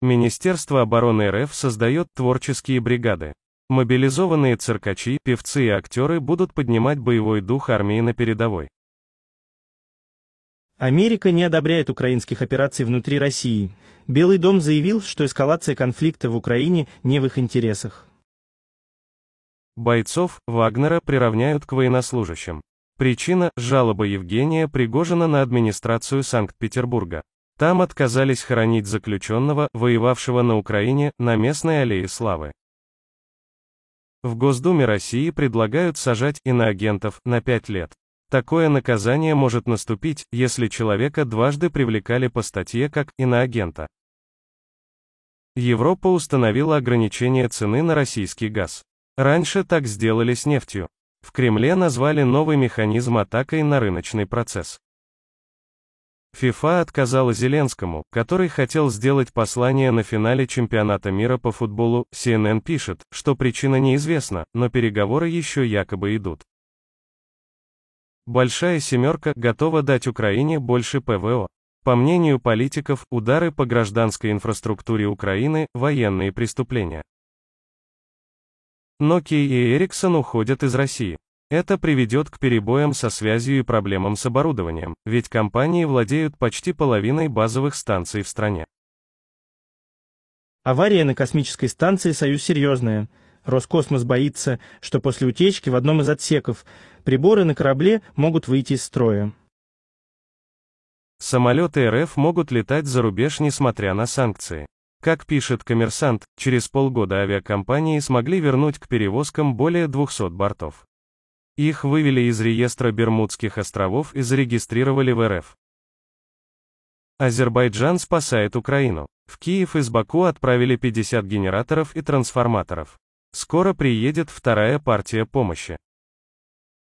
Министерство обороны РФ создает творческие бригады. Мобилизованные циркачи, певцы и актеры будут поднимать боевой дух армии на передовой. Америка не одобряет украинских операций внутри России. Белый дом заявил, что эскалация конфликта в Украине не в их интересах. Бойцов Вагнера приравняют к военнослужащим. Причина – жалоба Евгения Пригожина на администрацию Санкт-Петербурга. Там отказались хоронить заключенного, воевавшего на Украине, на местной аллее славы. В Госдуме России предлагают сажать иноагентов на 5 лет. Такое наказание может наступить, если человека дважды привлекали по статье как иноагента. Европа установила ограничение цены на российский газ. Раньше так сделали с нефтью. В Кремле назвали новый механизм атакой на рыночный процесс. ФИФА отказала Зеленскому, который хотел сделать послание на финале чемпионата мира по футболу. CNN пишет, что причина неизвестна, но переговоры еще якобы идут. Большая семерка готова дать Украине больше ПВО. По мнению политиков, удары по гражданской инфраструктуре Украины – военные преступления. Nokia и Ericsson уходят из России. Это приведет к перебоям со связью и проблемам с оборудованием, ведь компании владеют почти половиной базовых станций в стране. Авария на космической станции «Союз» серьезная. Роскосмос боится, что после утечки в одном из отсеков приборы на корабле могут выйти из строя. Самолеты РФ могут летать за рубеж, несмотря на санкции. Как пишет коммерсант, через полгода авиакомпании смогли вернуть к перевозкам более 200 бортов. Их вывели из реестра Бермудских островов и зарегистрировали в РФ. Азербайджан спасает Украину. В Киев из Баку отправили 50 генераторов и трансформаторов. Скоро приедет вторая партия помощи.